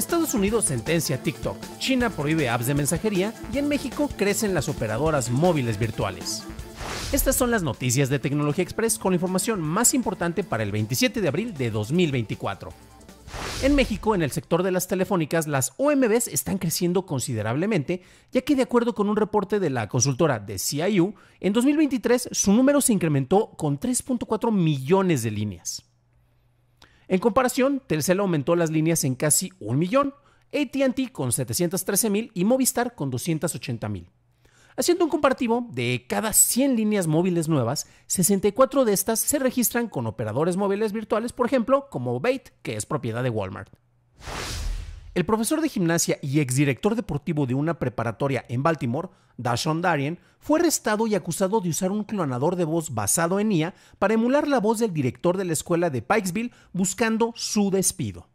Estados Unidos sentencia TikTok, China prohíbe apps de mensajería y en México crecen las operadoras móviles virtuales. Estas son las noticias de Tecnología Express con la información más importante para el 27 de abril de 2024. En México, en el sector de las telefónicas, las OMBs están creciendo considerablemente, ya que de acuerdo con un reporte de la consultora de CIU, en 2023 su número se incrementó con 3.4 millones de líneas. En comparación, Telcel aumentó las líneas en casi un millón, ATT con 713 mil y Movistar con 280 mil. Haciendo un comparativo, de cada 100 líneas móviles nuevas, 64 de estas se registran con operadores móviles virtuales, por ejemplo, como Bait, que es propiedad de Walmart. El profesor de gimnasia y exdirector deportivo de una preparatoria en Baltimore, Dashon Darien, fue arrestado y acusado de usar un clonador de voz basado en IA para emular la voz del director de la escuela de Pikesville buscando su despido.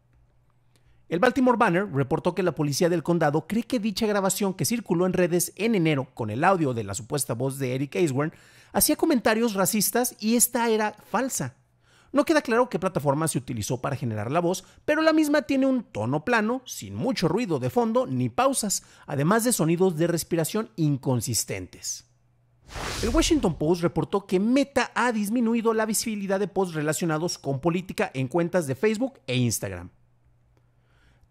El Baltimore Banner reportó que la policía del condado cree que dicha grabación que circuló en redes en enero con el audio de la supuesta voz de Eric Aiswern hacía comentarios racistas y esta era falsa. No queda claro qué plataforma se utilizó para generar la voz, pero la misma tiene un tono plano, sin mucho ruido de fondo ni pausas, además de sonidos de respiración inconsistentes. El Washington Post reportó que Meta ha disminuido la visibilidad de posts relacionados con política en cuentas de Facebook e Instagram.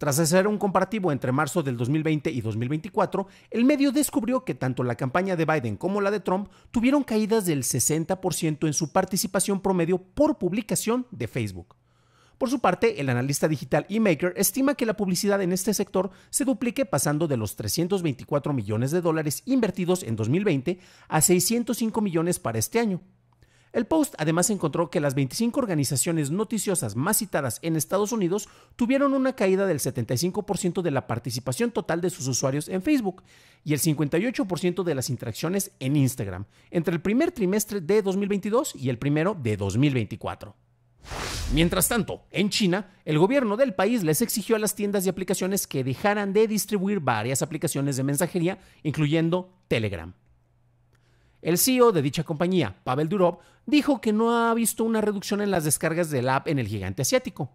Tras hacer un comparativo entre marzo del 2020 y 2024, el medio descubrió que tanto la campaña de Biden como la de Trump tuvieron caídas del 60% en su participación promedio por publicación de Facebook. Por su parte, el analista digital eMaker estima que la publicidad en este sector se duplique pasando de los 324 millones de dólares invertidos en 2020 a 605 millones para este año. El Post además encontró que las 25 organizaciones noticiosas más citadas en Estados Unidos tuvieron una caída del 75% de la participación total de sus usuarios en Facebook y el 58% de las interacciones en Instagram entre el primer trimestre de 2022 y el primero de 2024. Mientras tanto, en China, el gobierno del país les exigió a las tiendas y aplicaciones que dejaran de distribuir varias aplicaciones de mensajería, incluyendo Telegram. El CEO de dicha compañía, Pavel Durov, dijo que no ha visto una reducción en las descargas del app en el gigante asiático.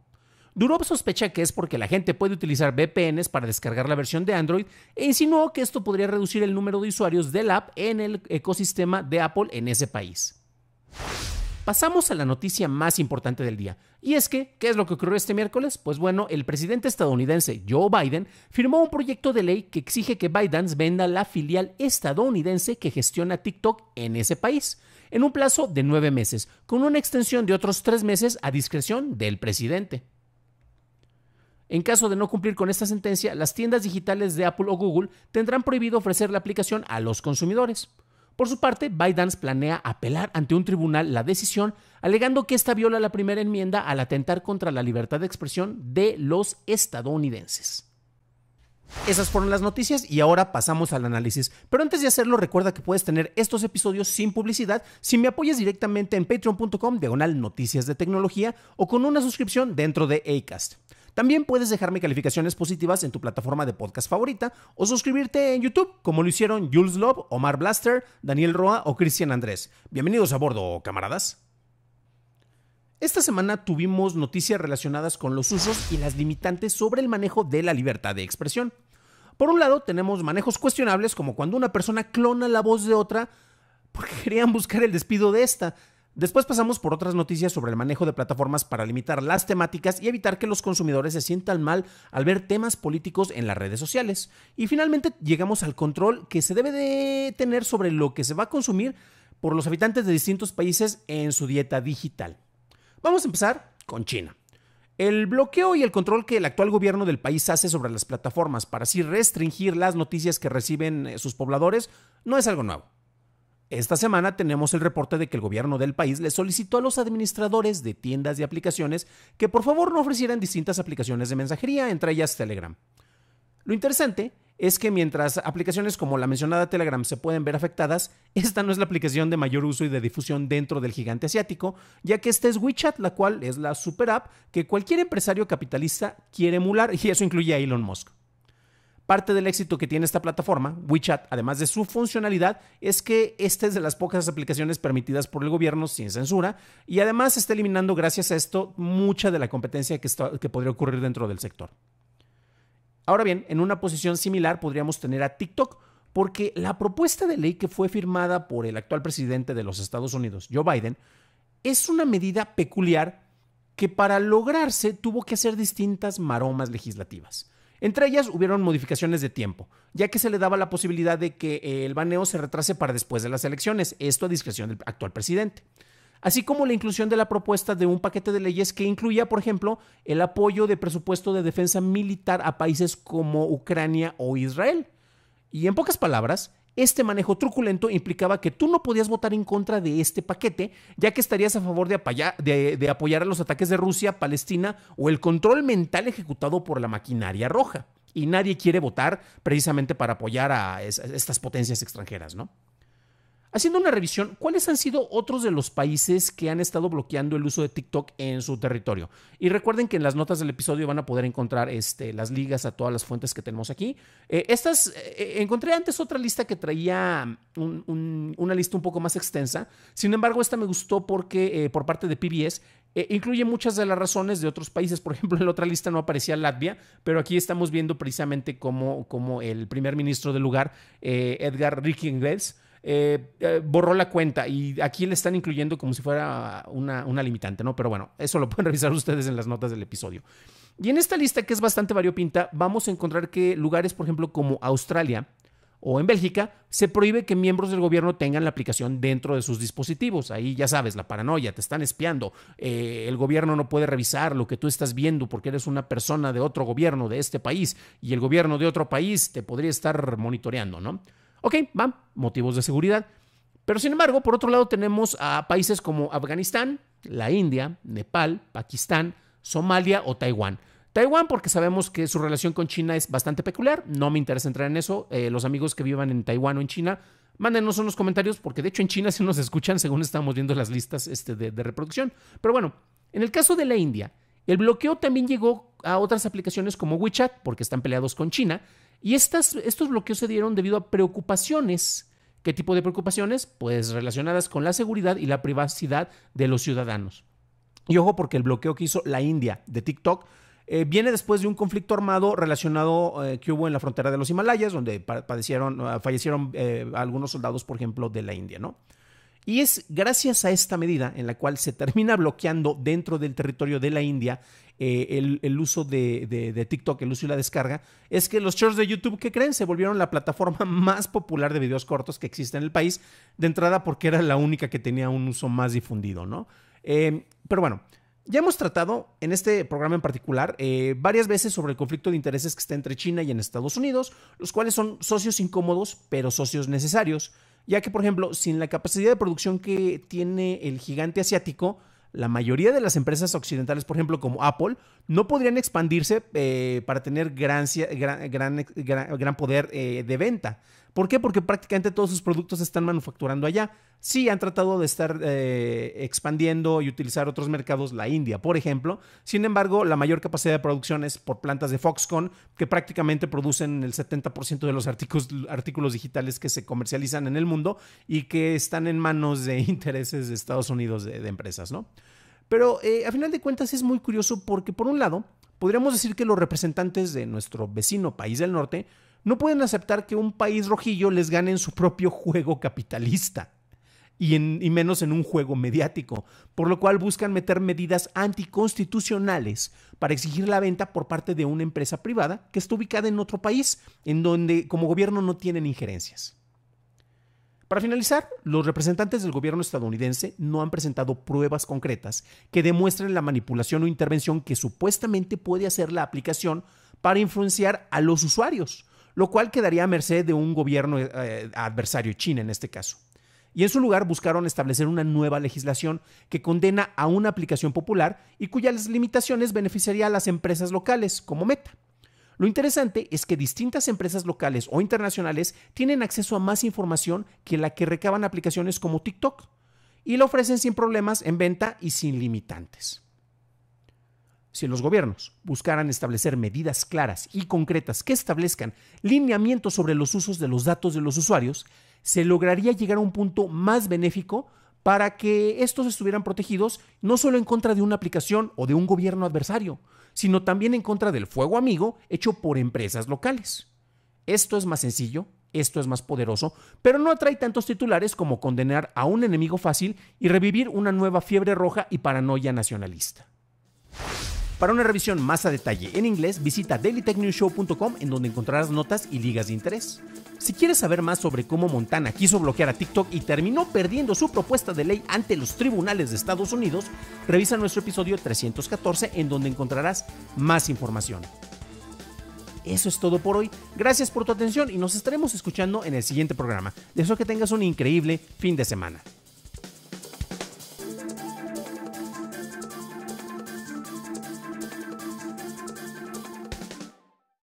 Durov sospecha que es porque la gente puede utilizar VPNs para descargar la versión de Android e insinuó que esto podría reducir el número de usuarios del app en el ecosistema de Apple en ese país. Pasamos a la noticia más importante del día. Y es que, ¿qué es lo que ocurrió este miércoles? Pues bueno, el presidente estadounidense Joe Biden firmó un proyecto de ley que exige que Biden venda la filial estadounidense que gestiona TikTok en ese país, en un plazo de nueve meses, con una extensión de otros tres meses a discreción del presidente. En caso de no cumplir con esta sentencia, las tiendas digitales de Apple o Google tendrán prohibido ofrecer la aplicación a los consumidores. Por su parte, Biden planea apelar ante un tribunal la decisión, alegando que esta viola la primera enmienda al atentar contra la libertad de expresión de los estadounidenses. Esas fueron las noticias y ahora pasamos al análisis. Pero antes de hacerlo, recuerda que puedes tener estos episodios sin publicidad si me apoyas directamente en patreon.com diagonal noticias de tecnología o con una suscripción dentro de ACAST. También puedes dejarme calificaciones positivas en tu plataforma de podcast favorita o suscribirte en YouTube, como lo hicieron Jules Love, Omar Blaster, Daniel Roa o Cristian Andrés. Bienvenidos a bordo, camaradas. Esta semana tuvimos noticias relacionadas con los usos y las limitantes sobre el manejo de la libertad de expresión. Por un lado, tenemos manejos cuestionables como cuando una persona clona la voz de otra porque querían buscar el despido de esta, Después pasamos por otras noticias sobre el manejo de plataformas para limitar las temáticas y evitar que los consumidores se sientan mal al ver temas políticos en las redes sociales. Y finalmente llegamos al control que se debe de tener sobre lo que se va a consumir por los habitantes de distintos países en su dieta digital. Vamos a empezar con China. El bloqueo y el control que el actual gobierno del país hace sobre las plataformas para así restringir las noticias que reciben eh, sus pobladores no es algo nuevo. Esta semana tenemos el reporte de que el gobierno del país le solicitó a los administradores de tiendas de aplicaciones que por favor no ofrecieran distintas aplicaciones de mensajería, entre ellas Telegram. Lo interesante es que mientras aplicaciones como la mencionada Telegram se pueden ver afectadas, esta no es la aplicación de mayor uso y de difusión dentro del gigante asiático, ya que esta es WeChat, la cual es la super app que cualquier empresario capitalista quiere emular, y eso incluye a Elon Musk. Parte del éxito que tiene esta plataforma, WeChat, además de su funcionalidad, es que esta es de las pocas aplicaciones permitidas por el gobierno sin censura y además está eliminando gracias a esto mucha de la competencia que, que podría ocurrir dentro del sector. Ahora bien, en una posición similar podríamos tener a TikTok, porque la propuesta de ley que fue firmada por el actual presidente de los Estados Unidos, Joe Biden, es una medida peculiar que para lograrse tuvo que hacer distintas maromas legislativas. Entre ellas hubieron modificaciones de tiempo, ya que se le daba la posibilidad de que eh, el baneo se retrase para después de las elecciones, esto a discreción del actual presidente. Así como la inclusión de la propuesta de un paquete de leyes que incluía, por ejemplo, el apoyo de presupuesto de defensa militar a países como Ucrania o Israel. Y en pocas palabras, este manejo truculento implicaba que tú no podías votar en contra de este paquete, ya que estarías a favor de, de, apoyar a los ataques de Rusia, Palestina o el control mental ejecutado por la maquinaria roja. Y nadie quiere votar precisamente para apoyar a estas potencias extranjeras, ¿no? Haciendo una revisión, ¿cuáles han sido otros de los países que han estado bloqueando el uso de TikTok en su territorio? Y recuerden que en las notas del episodio van a poder encontrar este, las ligas a todas las fuentes que tenemos aquí. Eh, estas, eh, eh, encontré antes otra lista que traía mm, una lista un poco más extensa. Sin embargo, esta me gustó porque por parte de PBS incluye muchas de las razones de otros países. Por ejemplo, en la otra lista no aparecía Latvia, pero aquí estamos viendo precisamente cómo, el primer ministro del lugar, Edgar Rickingles, eh, eh, borró la cuenta y aquí le están incluyendo como si fuera una, limitante, ¿no? Pero bueno, eso lo pueden revisar ustedes en las notas del episodio. Y en esta lista, que es bastante variopinta, vamos a encontrar que lugares, por ejemplo, como Australia o en Bélgica, se prohíbe que miembros del gobierno tengan la aplicación dentro de sus dispositivos. Ahí ya sabes, la paranoia, te están espiando, eh, el gobierno no puede revisar lo que tú estás viendo porque eres una persona de otro gobierno, de este país, y el gobierno de otro país te podría estar monitoreando, ¿no? Ok, van motivos de seguridad. Pero sin embargo, por otro lado tenemos a países como Afganistán, la India, Nepal, Pakistán, Somalia o Taiwán. Taiwán porque sabemos que su relación con China es bastante peculiar, no me interesa entrar en eso, eh, los amigos que vivan en Taiwán o en China, mándenos unos comentarios porque de hecho en China sí nos escuchan según estamos viendo las listas este, de reproducción. Pero bueno, en el caso de la India, el bloqueo también llegó a otras aplicaciones como WeChat porque están peleados con China y estos bloqueos se dieron debido a preocupaciones. ¿Qué tipo de preocupaciones? Pues relacionadas con la seguridad y la privacidad de los ciudadanos. Y ojo porque el bloqueo que hizo la India de TikTok eh, viene después de un conflicto armado relacionado eh, que hubo en la frontera de los Himalayas, donde padecieron, eh, fallecieron algunos soldados, por ejemplo, de la India, ¿no? Y es gracias a esta medida en la cual se termina bloqueando dentro del territorio de la India eh, el, uso de, TikTok, el uso y la descarga, es que los shows de YouTube, ¿qué creen? Se volvieron la plataforma más popular de videos cortos que existe en el país, de entrada porque era la única que tenía un uso más difundido, ¿no? Em, pero bueno, ya hemos tratado en este programa en particular eh, varias veces sobre el conflicto de intereses que está entre China y en Estados Unidos, los cuales son socios incómodos, pero socios necesarios ya que por ejemplo, sin la capacidad de producción que tiene el gigante asiático, la mayoría de las empresas occidentales, por ejemplo, como Apple, no podrían expandirse eh, para tener gran, gran, gran, poder eh, de venta. ¿Por qué? Porque prácticamente todos sus productos están manufacturando allá. Sí, han tratado de estar eh, expandiendo y utilizar otros mercados, la India, por ejemplo. Sin embargo, la mayor capacidad de producción es por plantas de Foxconn, que prácticamente producen el 70% de los artículos, digitales que se comercializan en el mundo y que están en manos de intereses de Estados Unidos de, empresas, ¿no? Pero eh, a final de cuentas es muy curioso porque, por un lado, podríamos decir que los representantes de nuestro vecino país del norte no pueden aceptar que un país rojillo les gane en su propio juego capitalista y, menos en un juego mediático, por lo cual buscan meter medidas anticonstitucionales para exigir la venta por parte de una empresa privada que está ubicada en otro país, en donde como gobierno no tienen injerencias. Para finalizar, los representantes del gobierno estadounidense no han presentado pruebas concretas que demuestren la manipulación o intervención que supuestamente puede hacer la aplicación para influenciar a los usuarios, lo cual quedaría a merced de un gobierno eh, adversario, China en este caso y en su lugar buscaron establecer una nueva legislación que condena a una aplicación popular y cuyas limitaciones beneficiaría a las empresas locales como Meta. Lo interesante es que distintas empresas locales o internacionales tienen acceso a más información que la que recaban aplicaciones como TikTok y la ofrecen sin problemas en venta y sin limitantes si los gobiernos buscaran establecer medidas claras y concretas que establezcan lineamientos sobre los usos de los datos de los usuarios, se lograría llegar a un punto más benéfico para que estos estuvieran protegidos no solo en contra de una aplicación o de un gobierno adversario, sino también en contra del fuego amigo hecho por empresas locales. Esto es más sencillo, esto es más poderoso, pero no atrae tantos titulares como condenar a un enemigo fácil y revivir una nueva fiebre roja y paranoia nacionalista. Para una revisión más a detalle en inglés, visita dailytechnewshow.com en donde encontrarás notas y ligas de interés. Si quieres saber más sobre cómo Montana quiso bloquear a TikTok y terminó perdiendo su propuesta de ley ante los tribunales de Estados Unidos, revisa nuestro episodio 314 en donde encontrarás más información. Eso es todo por hoy. Gracias por tu atención y nos estaremos escuchando en el siguiente programa. Deseo que tengas un increíble fin de semana.